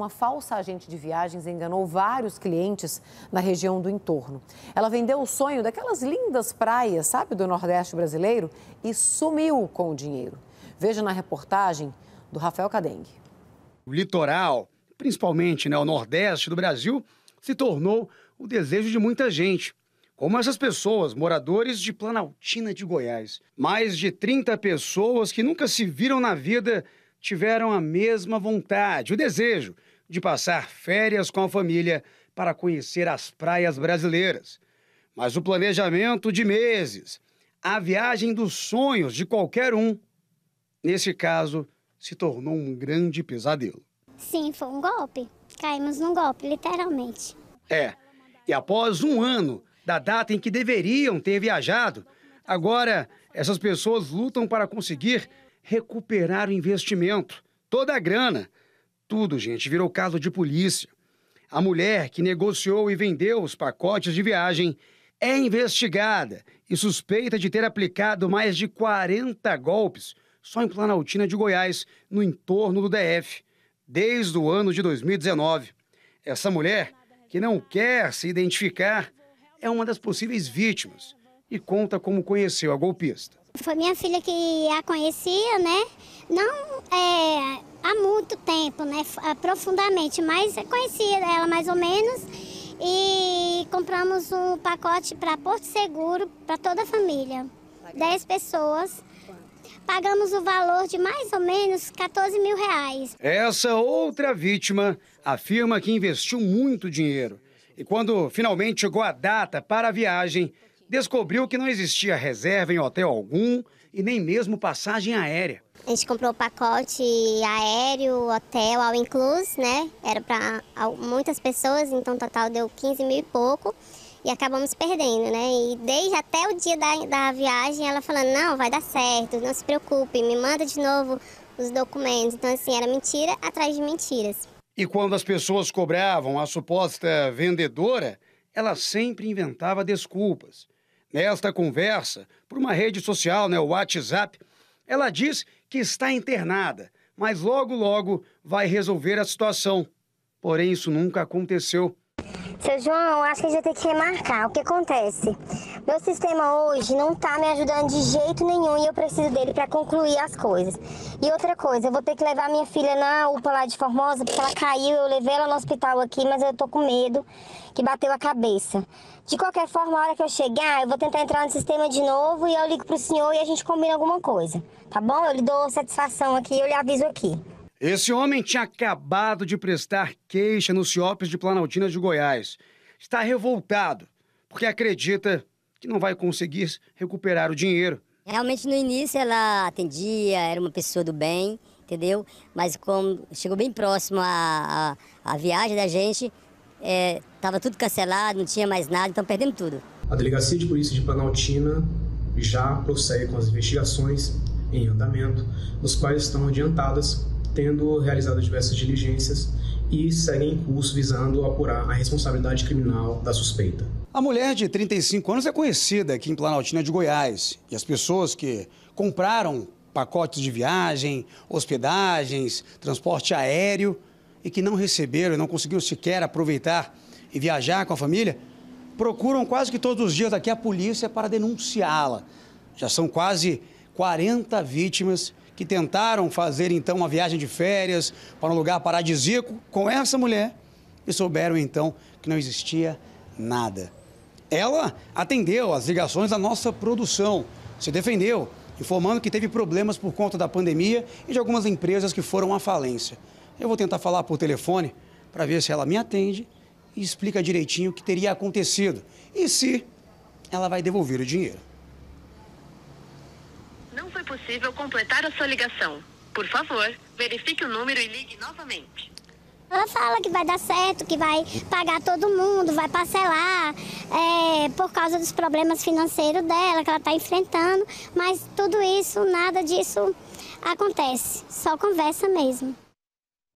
uma falsa agente de viagens enganou vários clientes na região do entorno. Ela vendeu o sonho daquelas lindas praias, sabe, do Nordeste brasileiro e sumiu com o dinheiro. Veja na reportagem do Rafael Cadengue. O litoral, principalmente né, o Nordeste do Brasil, se tornou o desejo de muita gente como essas pessoas, moradores de Planaltina de Goiás. Mais de 30 pessoas que nunca se viram na vida tiveram a mesma vontade, o desejo de passar férias com a família para conhecer as praias brasileiras. Mas o planejamento de meses, a viagem dos sonhos de qualquer um, nesse caso, se tornou um grande pesadelo. Sim, foi um golpe. Caímos num golpe, literalmente. É. E após um ano da data em que deveriam ter viajado, agora essas pessoas lutam para conseguir recuperar o investimento, toda a grana, tudo, gente, virou caso de polícia. A mulher que negociou e vendeu os pacotes de viagem é investigada e suspeita de ter aplicado mais de 40 golpes só em Planaltina de Goiás, no entorno do DF, desde o ano de 2019. Essa mulher, que não quer se identificar, é uma das possíveis vítimas e conta como conheceu a golpista. Foi minha filha que a conhecia, né? Não é, há muito tempo, né? Ah, profundamente, mas é conhecia ela mais ou menos. E compramos um pacote para Porto Seguro para toda a família. Dez pessoas. Pagamos o valor de mais ou menos 14 mil reais. Essa outra vítima afirma que investiu muito dinheiro. E quando finalmente chegou a data para a viagem, descobriu que não existia reserva em hotel algum e nem mesmo passagem aérea. A gente comprou pacote aéreo, hotel, all inclusive, né? Era para muitas pessoas, então o total deu 15 mil e pouco. E acabamos perdendo, né? E desde até o dia da, da viagem, ela falando: não, vai dar certo, não se preocupe, me manda de novo os documentos. Então, assim, era mentira atrás de mentiras. E quando as pessoas cobravam a suposta vendedora, ela sempre inventava desculpas. Nesta conversa, por uma rede social, né, o WhatsApp, ela diz que está internada, mas logo, logo vai resolver a situação. Porém, isso nunca aconteceu. Seu João, acho que a gente vai ter que remarcar. O que acontece? Meu sistema hoje não tá me ajudando de jeito nenhum e eu preciso dele para concluir as coisas. E outra coisa, eu vou ter que levar minha filha na UPA lá de Formosa, porque ela caiu, eu levei ela no hospital aqui, mas eu tô com medo que bateu a cabeça. De qualquer forma, a hora que eu chegar, eu vou tentar entrar no sistema de novo e eu ligo pro senhor e a gente combina alguma coisa. Tá bom? Eu lhe dou satisfação aqui, eu lhe aviso aqui. Esse homem tinha acabado de prestar queixa no Ciopes de Planaltina de Goiás. Está revoltado, porque acredita que não vai conseguir recuperar o dinheiro. Realmente, no início, ela atendia, era uma pessoa do bem, entendeu? Mas como chegou bem próximo à, à, à viagem da gente, estava é, tudo cancelado, não tinha mais nada, então perdemos tudo. A Delegacia de Polícia de Planaltina já prossegue com as investigações em andamento, nos quais estão adiantadas tendo realizado diversas diligências e seguem em curso visando apurar a responsabilidade criminal da suspeita. A mulher de 35 anos é conhecida aqui em Planaltina de Goiás e as pessoas que compraram pacotes de viagem, hospedagens, transporte aéreo e que não receberam e não conseguiram sequer aproveitar e viajar com a família, procuram quase que todos os dias aqui a polícia é para denunciá-la. Já são quase 40 vítimas que tentaram fazer então uma viagem de férias para um lugar paradisíaco com essa mulher e souberam então que não existia nada. Ela atendeu as ligações da nossa produção, se defendeu, informando que teve problemas por conta da pandemia e de algumas empresas que foram à falência. Eu vou tentar falar por telefone para ver se ela me atende e explica direitinho o que teria acontecido e se ela vai devolver o dinheiro possível completar a sua ligação. Por favor, verifique o número e ligue novamente. Ela fala que vai dar certo, que vai pagar todo mundo, vai parcelar, é, por causa dos problemas financeiros dela que ela está enfrentando, mas tudo isso, nada disso acontece, só conversa mesmo.